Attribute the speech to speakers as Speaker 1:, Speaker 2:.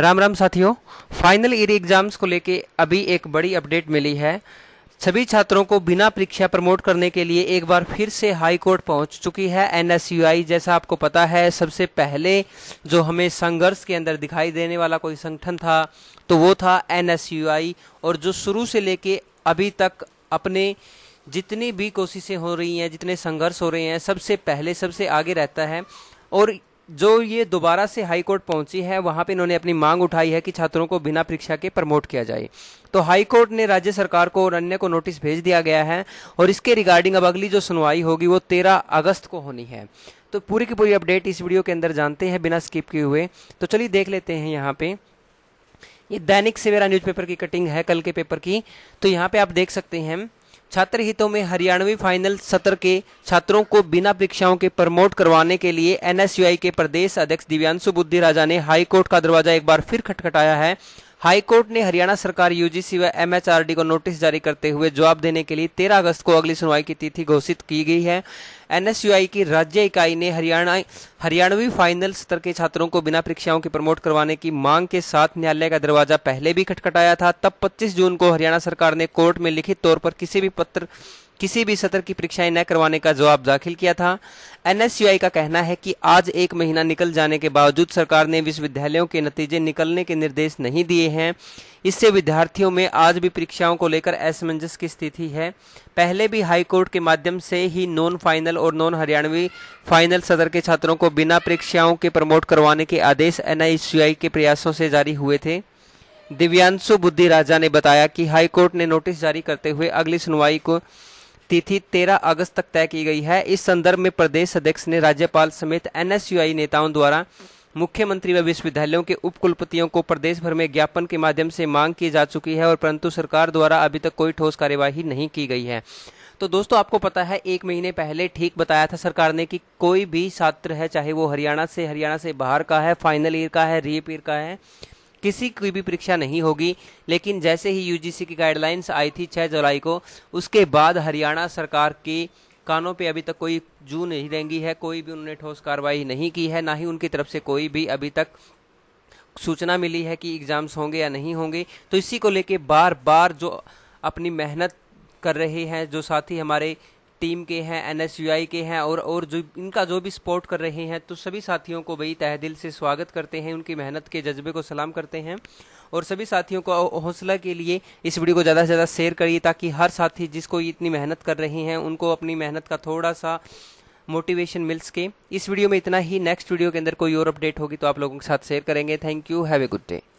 Speaker 1: राम राम साथियों final year exams को लेके अभी एक बड़ी अपडेट मिली है सभी छात्रों को बिना परीक्षा प्रमोट करने के लिए एक बार फिर से हाई कोर्ट पहुंच चुकी है एनएसयूआई जैसा आपको पता है सबसे पहले जो हमें संघर्ष के अंदर दिखाई देने वाला कोई संगठन था तो वो था एनएसयूआई और जो शुरू से लेके अभी तक अपने जितनी भी कोशिशें हो रही हैं जितने संघर्ष हो रहे हैं सबसे पहले सबसे आगे रहता है और जो ये दोबारा से हाई कोर्ट पहुंची है वहां पे इन्होंने अपनी मांग उठाई है कि छात्रों को बिना परीक्षा के प्रमोट किया जाए तो हाई कोर्ट ने राज्य सरकार को और अन्य को नोटिस भेज दिया गया है और इसके रिगार्डिंग अब अगली जो सुनवाई होगी वो तेरह अगस्त को होनी है तो पूरी की पूरी अपडेट इस वीडियो के अंदर जानते हैं बिना स्किप किए हुए तो चलिए देख लेते हैं यहाँ पे ये दैनिक सवेरा पेपर की कटिंग है कल के पेपर की तो यहाँ पे आप देख सकते हैं छात्र हितों में हरियाणवी फाइनल सत्र के छात्रों को बिना परीक्षाओं के प्रमोट करवाने के लिए एनएसयूआई के प्रदेश अध्यक्ष दिव्यांशु बुद्धि राजा ने हाईकोर्ट का दरवाजा एक बार फिर खटखटाया है हाईकोर्ट ने हरियाणा सरकार यूजीसी व एमएचआरडी को नोटिस जारी करते हुए जवाब देने के लिए 13 अगस्त को अगली सुनवाई की तिथि घोषित की गई है एनएसयूआई की राज्य इकाई ने हरियाणा हरियाणवी फाइनल स्तर के छात्रों को बिना परीक्षाओं के प्रमोट करवाने की मांग के साथ न्यायालय का दरवाजा पहले भी खटखटाया था तब 25 जून को हरियाणा सरकार ने कोर्ट में लिखित तौर पर किसी भी पत्र किसी भी सत्र की परीक्षाएं न करवाने का जवाब दाखिल किया था एनएसयूआई का कहना है कि आज एक महीना निकल जाने के बावजूद सरकार ने विश्वविद्यालयों के नतीजे निकलने के निर्देश नहीं दिए हैं इससे विद्यार्थियों में आज भी परीक्षाओं को लेकर असमंजस की स्थिति है पहले भी हाईकोर्ट के माध्यम से ही नॉन फाइनल और नॉन हरियाणवी फाइनल सदर के छात्रों को बिना परीक्षाओं के प्रमोट करवाने के आदेश एनआईसीआई के प्रयासों से जारी हुए थे दिव्यांशु बुद्धि राजा ने बताया कि हाईकोर्ट ने नोटिस जारी करते हुए अगली सुनवाई को तिथि 13 अगस्त तक तय की गई है इस संदर्भ में प्रदेश अध्यक्ष ने राज्यपाल समेत एनएसयूआई नेताओं द्वारा मुख्यमंत्री व विश्वविद्यालयों के उपकुलपतियों को प्रदेश भर में ज्ञापन के माध्यम से मांग की जा चुकी है और परंतु सरकार द्वारा अभी तक कोई ठोस कार्यवाही नहीं की गई है तो दोस्तों आपको पता है एक महीने पहले ठीक बताया था सरकार ने कि कोई भी छात्र है चाहे वो हरियाणा से हरियाणा से बाहर का है फाइनल ईयर का है रीप ईयर का है किसी की भी परीक्षा नहीं होगी लेकिन जैसे ही यूजीसी की गाइडलाइंस आई थी 6 जुलाई को उसके बाद हरियाणा सरकार की कानों पे अभी तक कोई जू नहीं रेंगी है कोई भी उन्होंने ठोस कार्रवाई नहीं की है ना ही उनकी तरफ से कोई भी अभी तक सूचना मिली है कि एग्ज़ाम्स होंगे या नहीं होंगे तो इसी को लेके बार बार जो अपनी मेहनत कर रहे हैं जो साथी हमारे टीम के हैं एन के हैं और और जो इनका जो भी सपोर्ट कर रहे हैं तो सभी साथियों को भाई तह दिल से स्वागत करते हैं उनकी मेहनत के जज्बे को सलाम करते हैं और सभी साथियों को हौसला के लिए इस वीडियो को ज़्यादा से ज़्यादा शेयर करिए ताकि हर साथी जिसको इतनी मेहनत कर रहे हैं उनको अपनी मेहनत का थोड़ा सा मोटिवेशन मिल सके इस वीडियो में इतना ही नेक्स्ट वीडियो के अंदर कोई और अपडेट होगी तो आप लोगों के साथ शेयर करेंगे thank you have a good day